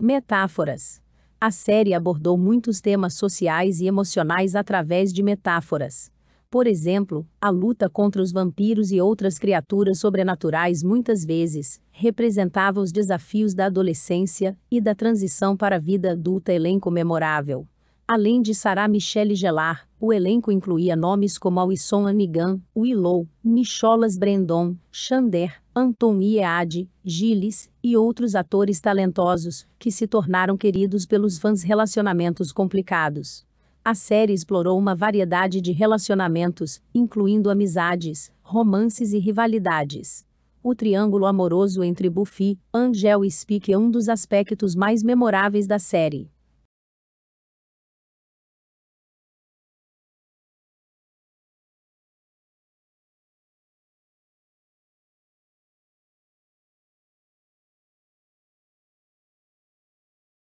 Metáforas. A série abordou muitos temas sociais e emocionais através de metáforas. Por exemplo, a luta contra os vampiros e outras criaturas sobrenaturais muitas vezes representava os desafios da adolescência e da transição para a vida adulta. Elenco memorável. Além de Sarah Michelle Gellar, o elenco incluía nomes como Alisson Anigan, Willow, Nicholas Brendon, Xander, Anton Eade, Gilles e outros atores talentosos, que se tornaram queridos pelos fãs relacionamentos complicados. A série explorou uma variedade de relacionamentos, incluindo amizades, romances e rivalidades. O triângulo amoroso entre Buffy, Angel e Spike é um dos aspectos mais memoráveis da série.